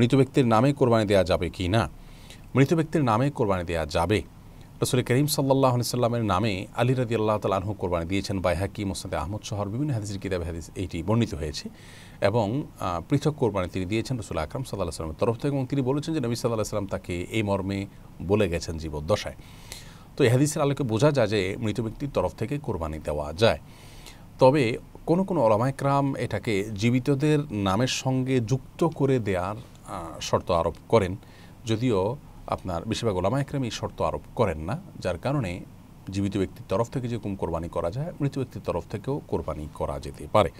মৃত ব্যক্তির নামে কোরবানি দেওয়া যাবে কি না মৃত ব্যক্তির নামে কোরবানি দেওয়া যাবে রসুল করিম সাল্লাহ সাল্লামের নামে আলী রাজি আল্লাহ তালাহু কোরবানি দিয়েছেন বাইহাকি মোসাদ আহমদ শহর বিভিন্ন হাদিসের কিতাব হাদিস এইটি বর্ণিত হয়েছে এবং পৃথক কোরবানি তিনি দিয়েছেন রসুল আকরম সাল্লাহ সাল্লামের তরফ থেকে এবং তিনি বলেছেন যে নবী সাল্লাহ সাল্লাম তাকে এই মর্মে বলে গেছেন জীবদ্দশায় তো এই হাদিসের আলোকে বোঝা যায় যে মৃত ব্যক্তির তরফ থেকে কোরবানি দেওয়া যায় তবে কোনো কোনো অলামায়করাম এটাকে জীবিতদের নামের সঙ্গে যুক্ত করে দেওয়ার শর্ত আরোপ করেন যদিও আপনার বেশিরভাগ ওলামা একরাম এই শর্ত আরোপ করেন না যার কারণে জীবিত ব্যক্তির তরফ থেকে যেরকম কোরবানি করা যায় মৃত ব্যক্তির তরফ থেকেও কোরবানি করা যেতে পারে